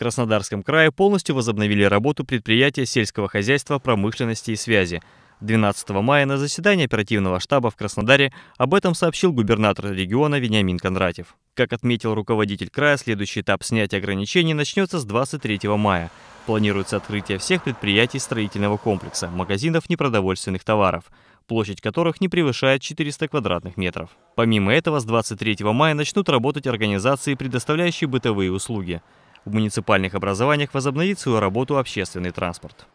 Краснодарском крае полностью возобновили работу предприятия сельского хозяйства, промышленности и связи. 12 мая на заседании оперативного штаба в Краснодаре об этом сообщил губернатор региона Вениамин Кондратьев. Как отметил руководитель края, следующий этап снятия ограничений начнется с 23 мая. Планируется открытие всех предприятий строительного комплекса, магазинов непродовольственных товаров площадь которых не превышает 400 квадратных метров. Помимо этого, с 23 мая начнут работать организации, предоставляющие бытовые услуги. В муниципальных образованиях возобновит свою работу общественный транспорт.